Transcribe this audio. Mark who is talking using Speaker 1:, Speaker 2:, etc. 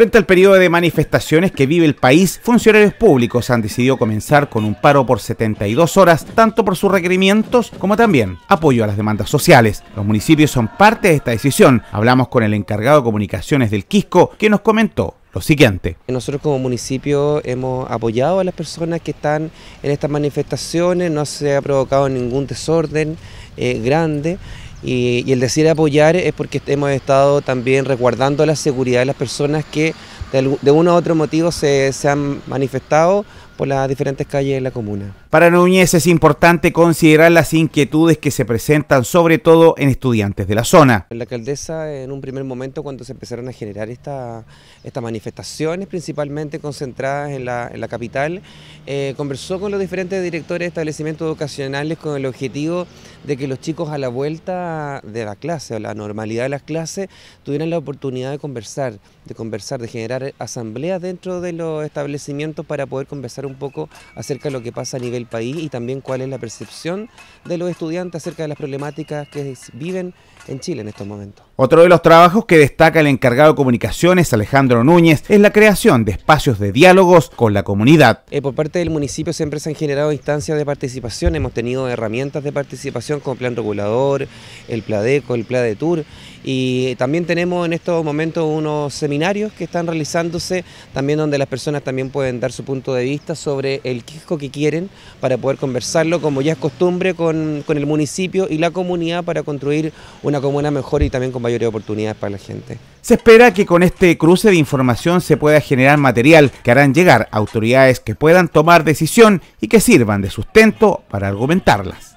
Speaker 1: Frente al periodo de manifestaciones que vive el país, funcionarios públicos han decidido comenzar con un paro por 72 horas, tanto por sus requerimientos como también apoyo a las demandas sociales. Los municipios son parte de esta decisión. Hablamos con el encargado de comunicaciones del Quisco, que nos comentó lo siguiente.
Speaker 2: Nosotros como municipio hemos apoyado a las personas que están en estas manifestaciones, no se ha provocado ningún desorden eh, grande. Y, el decir apoyar es porque hemos estado también resguardando la seguridad de las personas que de, uno u otro motivo se, han manifestado por las diferentes calles de la comuna.
Speaker 1: Para Núñez es importante considerar las inquietudes que se presentan, sobre todo en estudiantes de la zona.
Speaker 2: La alcaldesa en un primer momento cuando se empezaron a generar estas manifestaciones, principalmente concentradas en la, capital, eh, conversó con los diferentes directores de establecimientos educacionales con el objetivo de que los chicos a la vuelta de la clase o la normalidad de las clases tuvieran la oportunidad de conversar, de conversar, de generar asambleas dentro de los establecimientos para poder conversar un poco acerca de lo que pasa a nivel país y también cuál es la percepción de los estudiantes acerca de las problemáticas que viven en Chile en estos momentos.
Speaker 1: Otro de los trabajos que destaca el encargado de comunicaciones, Alejandro Núñez, es la creación de espacios de diálogos con la comunidad.
Speaker 2: Eh, por parte del municipio siempre se han generado instancias de participación, hemos tenido herramientas de participación como Plan Regulador, el PLADECO, el PLADETUR, y también tenemos en estos momentos unos seminarios que están realizándose, también donde las personas también pueden dar su punto de vista sobre el quisco que quieren para poder conversarlo, como ya es costumbre, con, el municipio y la comunidad para construir una comuna mejor y también con mayores oportunidades para la gente.
Speaker 1: Se espera que con este cruce de información se pueda generar material que harán llegar a autoridades que puedan tomar decisión y que sirvan de sustento para argumentarlas.